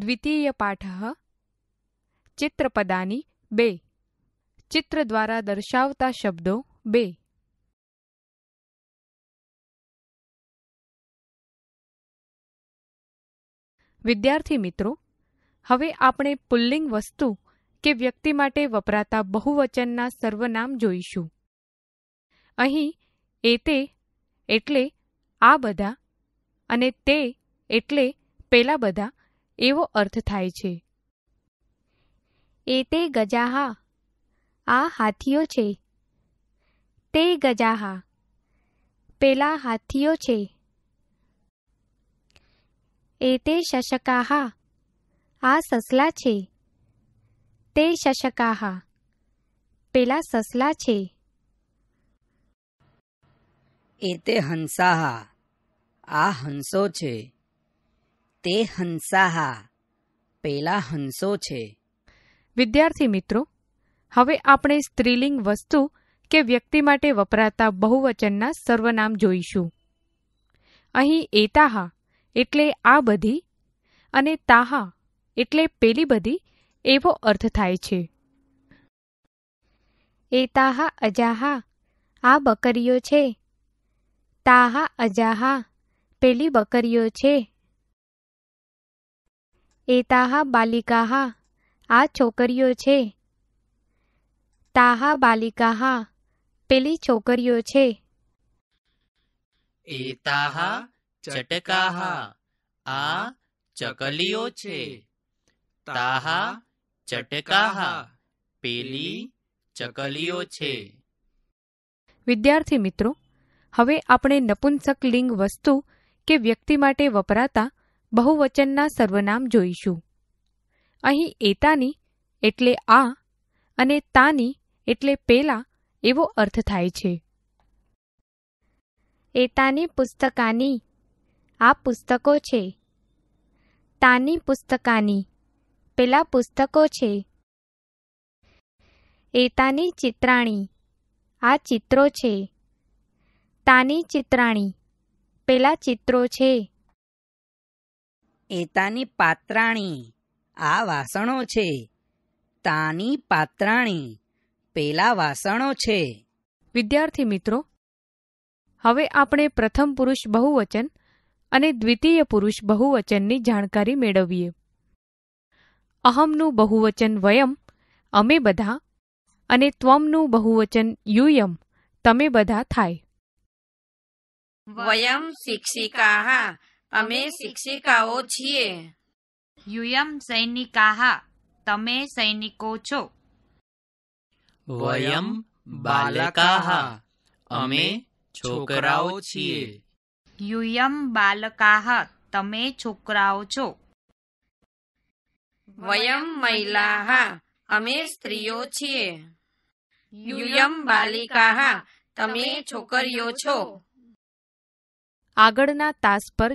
દ્વિતીય દ્વિતીયપાઠઃ ચિત્રપદાની બે ચિત્ર દ્વારા દર્શાવતા શબ્દો બે વિદ્યાર્થી મિત્રો હવે આપણે પુલ્લિંગ વસ્તુ કે વ્યક્તિ માટે વપરાતા બહુવચનના સર્વનામ જોઈશું અહીં એ તે એટલે આ બધા અને તે એટલે પેલા બધા એવો અર્થ થાય છે એ તે ગજાહા આ હાથીઓ છે તે ગજાહા પેલા હાથીઓ છે એ તે શશકાહા આ સસલા છે તે શશકાહા પેલા સસલા છે એ તે હંસાહા આ હંસો છે તે હંસાહા પેલા હંસો છે વિદ્યાર્થી મિત્રો હવે આપણે સ્ત્રીલિંગ વસ્તુ કે વ્યક્તિ માટે વપરાતા બહુવચનના સર્વનામ જોઈશું અહીં એતાહા એટલે આ બધી અને તાહા એટલે પેલી બધી એવો અર્થ થાય છે એતાહા અજાહા આ બકરીઓ છે તાહા અજાહા પેલી બકરીઓ છે એતાહા બાલિકાહા આ છોકરીઓ છે તાહા બાલિકાહા પેલી છોકરીઓ છે એતાહા ચટકાહા આ ચકલીઓ છે તાહા ચટકાહા પેલી ચકલીઓ છે વિદ્યાર્થી મિત્રો હવે આપણે નપુંસક લિંગ વસ્તુ કે વ્યક્તિ માટે વપરાતા બહુવચનના સર્વનામ જોઈશું અહીં એતાની એટલે આ અને તાની એટલે પેલા એવો અર્થ થાય છે એતાની પુસ્તકાની આ પુસ્તકો છે તાની પુસ્તકાની પેલા પુસ્તકો છે એતાની ચિત્રાણી આ ચિત્રો છે તાની ચિત્રાણી પેલા ચિત્રો છે એતાની પાત્રાણી આ વાસણો છે તાની પાત્રાણી પેલા વાસણો છે વિદ્યાર્થી મિત્રો હવે આપણે પ્રથમ પુરુષ બહુવચન અને દ્વિતીય પુરુષ બહુવચનની જાણકારી મેળવીએ અહમનું બહુવચન વયમ અમે બધા અને ત્વમનું બહુવચન યુયમ તમે બધા થાય વયમ શિક્ષિકા અમે શિક્ષિકાઓ છીએ યુયમ સૈનિકાહ તમે સૈનિકો છો વયમ બાલકાહ અમે છોકરાઓ છીએ યુયમ બાલકાહ તમે છોકરાઓ છો વયમ મહિલાહ અમે સ્ત્રીઓ છીએ યુયમ બાલિકાહા તમે છોકરીઓ છો આગળના તાસ પર